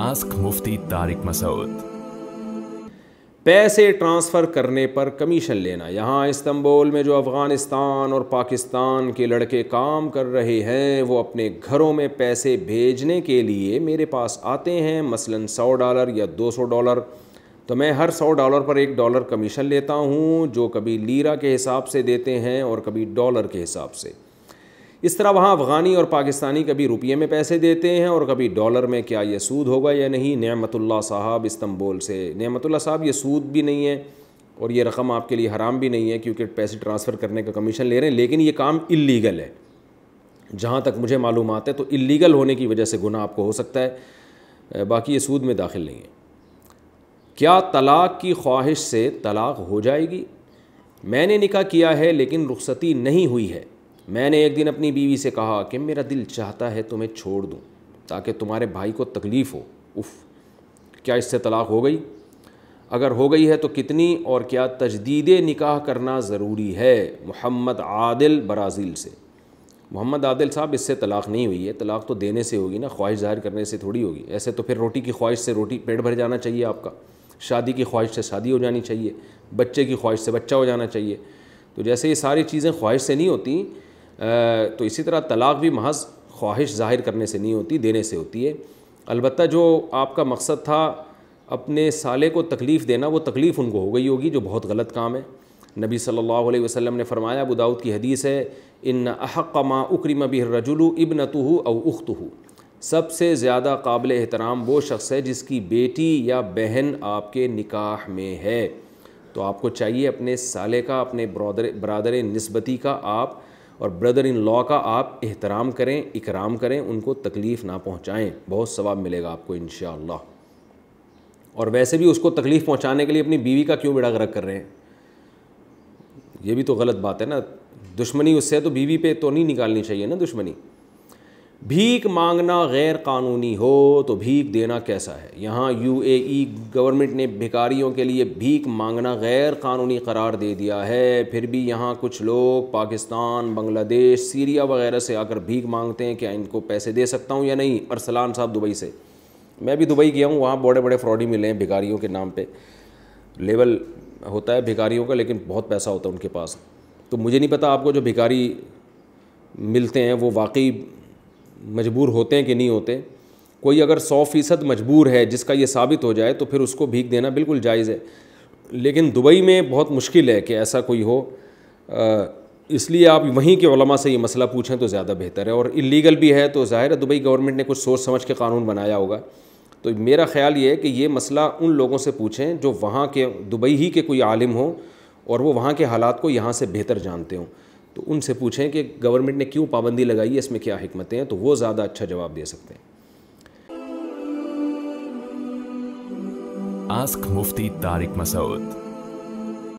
ask मुफ्ती तारिक मसूद पैसे transfer करने पर कमीशन लेना यहाँ इस्तंबुल में जो अफ़गानिस्तान और पाकिस्तान के लड़के काम कर रहे हैं वो अपने घरों में पैसे भेजने के लिए मेरे पास आते हैं मसलन सौ डॉलर या दो सौ डॉलर तो मैं हर सौ डॉलर पर एक डॉलर कमीशन लेता हूँ जो कभी लीरा के हिसाब से देते हैं और कभी डॉलर के हिसाब से इस तरह वहाँ अफ़गानी और पाकिस्तानी कभी रुपये में पैसे देते हैं और कभी डॉलर में क्या यह सूद होगा या नहीं नमतुल्ला साहब इस्तंबोल से नमतुल्ला साहब ये सूद भी नहीं है और ये रकम आपके लिए हराम भी नहीं है क्योंकि पैसे ट्रांसफ़र करने का कमीशन ले रहे हैं लेकिन ये काम इलीगल है जहाँ तक मुझे मालूम है तो इलीगल होने की वजह से गुना आपको हो सकता है बाकी ये सूद में दाखिल नहीं है क्या तलाक़ की ख्वाहिश से तलाक़ हो जाएगी मैंने निका किया है लेकिन रुखसती नहीं हुई है मैंने एक दिन अपनी बीवी से कहा कि मेरा दिल चाहता है तुम्हें छोड़ दूँ ताकि तुम्हारे भाई को तकलीफ़ हो उफ़ क्या इससे तलाक़ हो गई अगर हो गई है तो कितनी और क्या तजदीद निकाह करना ज़रूरी है मोहम्मद आदिल ब्राज़ील से मोहम्मद आदिल साहब इससे तलाक़ नहीं हुई है तलाक़ तो देने से होगी ना ख्वाहिश ज़ाहिर करने से थोड़ी होगी ऐसे तो फिर रोटी की ख्वाहिश से रोटी पेट भर जाना चाहिए आपका शादी की ख्वाहिश से शादी हो जानी चाहिए बच्चे की ख्वाहिश से बच्चा हो जाना चाहिए तो जैसे ये सारी चीज़ें ख्वाहिश से नहीं होती तो इसी तरह तलाक़ भी महज ख्वाहिश ज़ाहिर करने से नहीं होती देने से होती है अलबत् जो आपका मकसद था अपने साले को तकलीफ़ देना वो तकलीफ़ उनको हो गई होगी जो बहुत गलत काम है नबी सल्लल्लाहु अलैहि वसल्लम ने फरमाया अबू दाऊद की हदीस है इन अहकमा उक्रम बिह रजुलू इबन तुहू हो सब सबसे ज़्यादा काबिल एहतराम वो शख्स है जिसकी बेटी या बहन आपके निकाह में है तो आपको चाहिए अपने साले का अपने बरदर बरदर नस्बती का आप और ब्रदर इन लॉ का आप एहतराम करें इकराम करें उनको तकलीफ़ ना पहुँचाएँ बहुत सवाब मिलेगा आपको इन और वैसे भी उसको तकलीफ़ पहुँचाने के लिए अपनी बीवी का क्यों बेड़ा गरक कर रहे हैं ये भी तो गलत बात है ना दुश्मनी उससे है तो बीवी पे तो नहीं निकालनी चाहिए ना दुश्मनी भीख मांगना गैर कानूनी हो तो भीख देना कैसा है यहाँ यू ए गवर्नमेंट ने भिखारियों के लिए भीख मांगना गैर कानूनी करार दे दिया है फिर भी यहाँ कुछ लोग पाकिस्तान बंग्लादेश सीरिया वगैरह से आकर भीख मांगते हैं क्या इनको पैसे दे सकता हूँ या नहीं अरसलान साहब दुबई से मैं भी दुबई गया हूँ वहाँ बड़े बड़े फ्रॉडी मिले हैं भिखारियों के नाम पर लेवल होता है भिकारियों का लेकिन बहुत पैसा होता है उनके पास तो मुझे नहीं पता आपको जो भिकारी मिलते हैं वो वाकई मजबूर होते हैं कि नहीं होते कोई अगर सौ फीसद मजबूर है जिसका ये साबित हो जाए तो फिर उसको भीख देना बिल्कुल जायज़ है लेकिन दुबई में बहुत मुश्किल है कि ऐसा कोई हो इसलिए आप वहीं के वलमा से ये मसला पूछें तो ज़्यादा बेहतर है और इलीगल भी है तो ज़ाहिर है दुबई गवर्नमेंट ने कुछ सोच समझ के कानून बनाया होगा तो मेरा ख्याल ये है कि ये मसला उन लोगों से पूछें जो वहाँ के दुबई ही के कोई आलिम हों और वो वहाँ के हालात को यहाँ से बेहतर जानते हों तो उनसे पूछें कि गवर्नमेंट ने क्यों पाबंदी लगाई है इसमें क्या हमतें हैं तो वो ज़्यादा अच्छा जवाब दे सकते हैं आस्क मुफ्ती तारिक मसूद